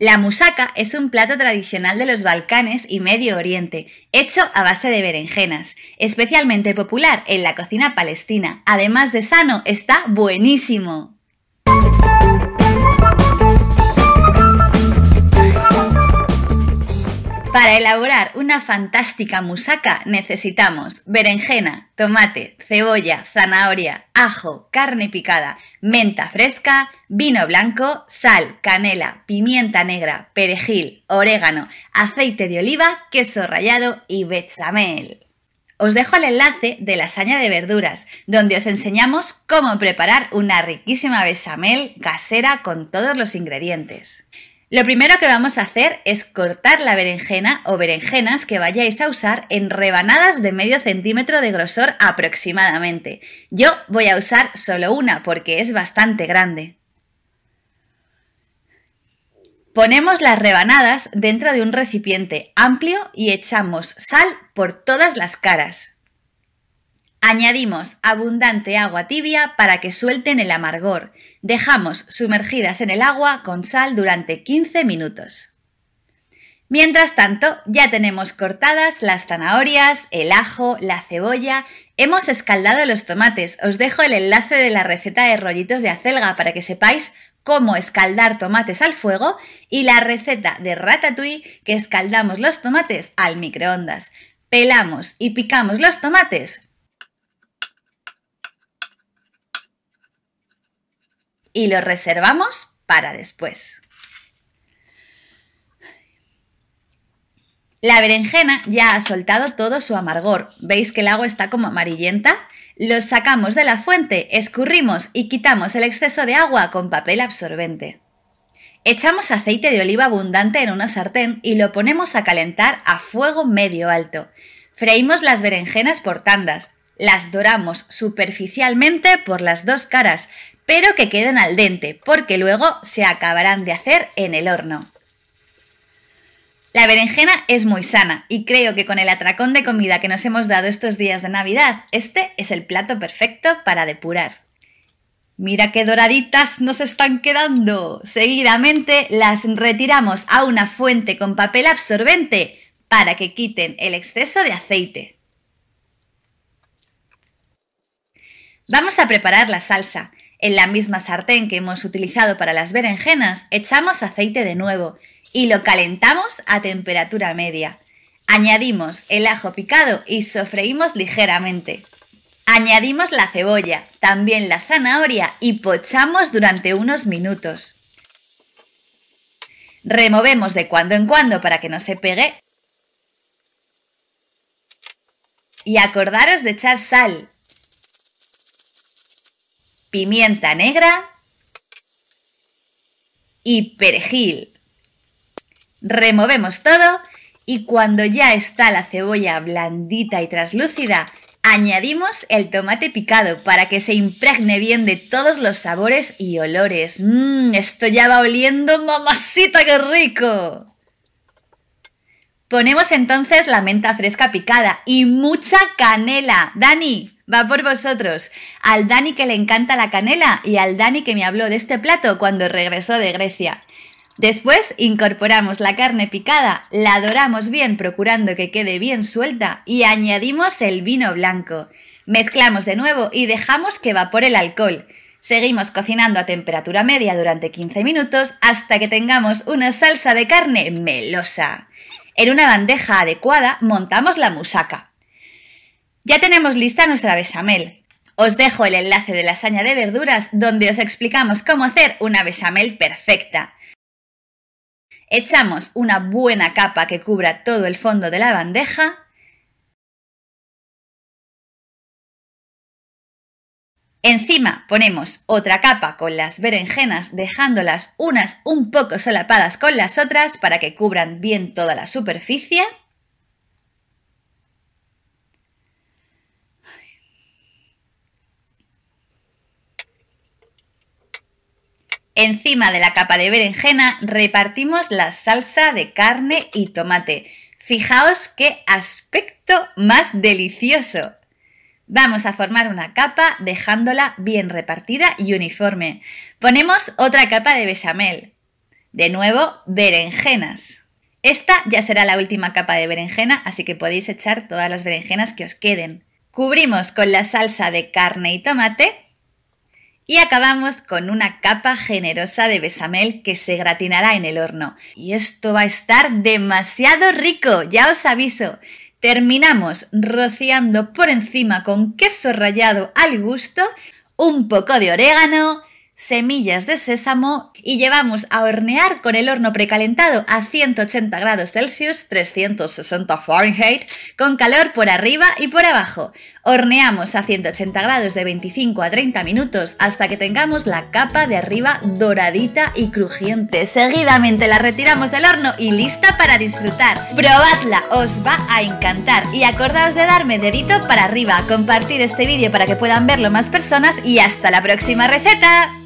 La musaca es un plato tradicional de los Balcanes y Medio Oriente, hecho a base de berenjenas, especialmente popular en la cocina palestina. Además de sano, está buenísimo. Para elaborar una fantástica musaca necesitamos berenjena, tomate, cebolla, zanahoria, ajo, carne picada, menta fresca, vino blanco, sal, canela, pimienta negra, perejil, orégano, aceite de oliva, queso rallado y bechamel. Os dejo el enlace de la lasaña de verduras, donde os enseñamos cómo preparar una riquísima bechamel casera con todos los ingredientes. Lo primero que vamos a hacer es cortar la berenjena o berenjenas que vayáis a usar en rebanadas de medio centímetro de grosor aproximadamente. Yo voy a usar solo una porque es bastante grande. Ponemos las rebanadas dentro de un recipiente amplio y echamos sal por todas las caras. Añadimos abundante agua tibia para que suelten el amargor. Dejamos sumergidas en el agua con sal durante 15 minutos. Mientras tanto, ya tenemos cortadas las zanahorias, el ajo, la cebolla, hemos escaldado los tomates. Os dejo el enlace de la receta de rollitos de acelga para que sepáis cómo escaldar tomates al fuego y la receta de ratatouille que escaldamos los tomates al microondas. Pelamos y picamos los tomates y lo reservamos para después. La berenjena ya ha soltado todo su amargor. ¿Veis que el agua está como amarillenta? Lo sacamos de la fuente, escurrimos y quitamos el exceso de agua con papel absorbente. Echamos aceite de oliva abundante en una sartén y lo ponemos a calentar a fuego medio alto. Freímos las berenjenas por tandas, las doramos superficialmente por las dos caras, pero que queden al dente, porque luego se acabarán de hacer en el horno. La berenjena es muy sana y creo que con el atracón de comida que nos hemos dado estos días de Navidad, este es el plato perfecto para depurar. Mira qué doraditas nos están quedando. Seguidamente las retiramos a una fuente con papel absorbente para que quiten el exceso de aceite. Vamos a preparar la salsa. En la misma sartén que hemos utilizado para las berenjenas, echamos aceite de nuevo y lo calentamos a temperatura media. Añadimos el ajo picado y sofreímos ligeramente. Añadimos la cebolla, también la zanahoria y pochamos durante unos minutos. Removemos de cuando en cuando para que no se pegue. Y acordaros de echar sal, pimienta negra y perejil. Removemos todo y cuando ya está la cebolla blandita y traslúcida, añadimos el tomate picado para que se impregne bien de todos los sabores y olores. ¡Mmm! Esto ya va oliendo mamacita, qué rico. Ponemos entonces la menta fresca picada y mucha canela. Dani, Va por vosotros. Al Dani que le encanta la canela y al Dani que me habló de este plato cuando regresó de Grecia. Después incorporamos la carne picada, la doramos bien procurando que quede bien suelta y añadimos el vino blanco. Mezclamos de nuevo y dejamos que evapore el alcohol. Seguimos cocinando a temperatura media durante 15 minutos hasta que tengamos una salsa de carne melosa. En una bandeja adecuada montamos la musaca. Ya tenemos lista nuestra bechamel. Os dejo el enlace de la saña de verduras donde os explicamos cómo hacer una bechamel perfecta. Echamos una buena capa que cubra todo el fondo de la bandeja Encima ponemos otra capa con las berenjenas dejándolas unas un poco solapadas con las otras para que cubran bien toda la superficie. Encima de la capa de berenjena repartimos la salsa de carne y tomate. Fijaos qué aspecto más delicioso. Vamos a formar una capa dejándola bien repartida y uniforme. Ponemos otra capa de bechamel. De nuevo, berenjenas. Esta ya será la última capa de berenjena, así que podéis echar todas las berenjenas que os queden. Cubrimos con la salsa de carne y tomate y acabamos con una capa generosa de besamel que se gratinará en el horno. Y esto va a estar demasiado rico, ya os aviso. Terminamos rociando por encima con queso rallado al gusto, un poco de orégano, semillas de sésamo y llevamos a hornear con el horno precalentado a 180 grados Celsius, 360 Fahrenheit, con calor por arriba y por abajo. Horneamos a 180 grados de 25 a 30 minutos hasta que tengamos la capa de arriba doradita y crujiente. Seguidamente la retiramos del horno y lista para disfrutar. Probadla, os va a encantar. Y acordaos de darme dedito para arriba, compartir este vídeo para que puedan verlo más personas y hasta la próxima receta.